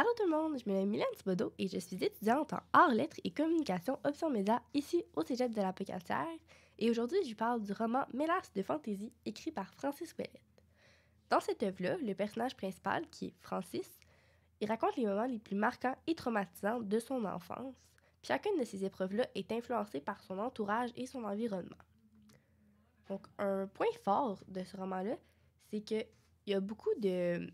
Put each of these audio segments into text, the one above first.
Allô tout le monde, je m'appelle Mylène Thibodeau et je suis étudiante en arts, lettres et communication option média ici au Cégep de la Pocatière et aujourd'hui je vous parle du roman Mélasse de fantaisie écrit par Francis Ouellette. Dans cette œuvre-là, le personnage principal, qui est Francis, il raconte les moments les plus marquants et traumatisants de son enfance. Chacune de ces épreuves-là est influencée par son entourage et son environnement. Donc un point fort de ce roman-là, c'est qu'il y a beaucoup de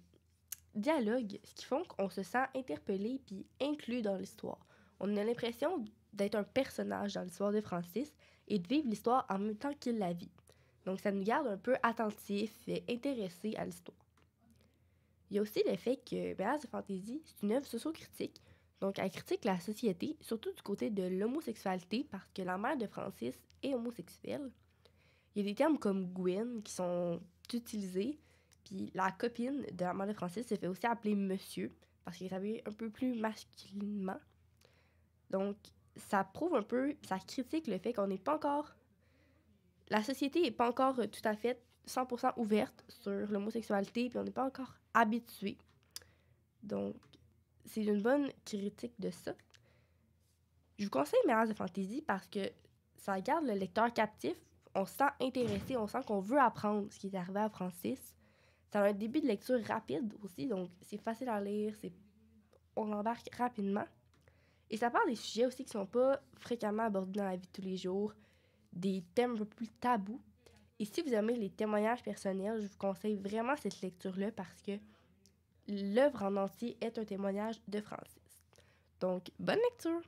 dialogue, ce qui fait qu'on se sent interpellé puis inclus dans l'histoire. On a l'impression d'être un personnage dans l'histoire de Francis et de vivre l'histoire en même temps qu'il la vit. Donc ça nous garde un peu attentifs et intéressés à l'histoire. Il y a aussi le fait que Bellas de Fantasy, c'est une œuvre socio-critique, donc elle critique la société, surtout du côté de l'homosexualité, parce que la mère de Francis est homosexuelle. Il y a des termes comme Gwen qui sont utilisés, puis la copine de la de Francis se fait aussi appeler monsieur parce qu'il s'habillait un peu plus masculinement. Donc, ça prouve un peu, ça critique le fait qu'on n'est pas encore. La société n'est pas encore tout à fait 100% ouverte sur l'homosexualité, puis on n'est pas encore habitué. Donc, c'est une bonne critique de ça. Je vous conseille Mélange de fantaisie parce que ça garde le lecteur captif. On se sent intéressé, on sent qu'on veut apprendre ce qui est arrivé à Francis. Ça a un début de lecture rapide aussi, donc c'est facile à lire, c'est on embarque rapidement. Et ça parle des sujets aussi qui sont pas fréquemment abordés dans la vie de tous les jours, des thèmes un peu plus tabous. Et si vous aimez les témoignages personnels, je vous conseille vraiment cette lecture-là parce que l'œuvre en entier est un témoignage de Francis. Donc, bonne lecture!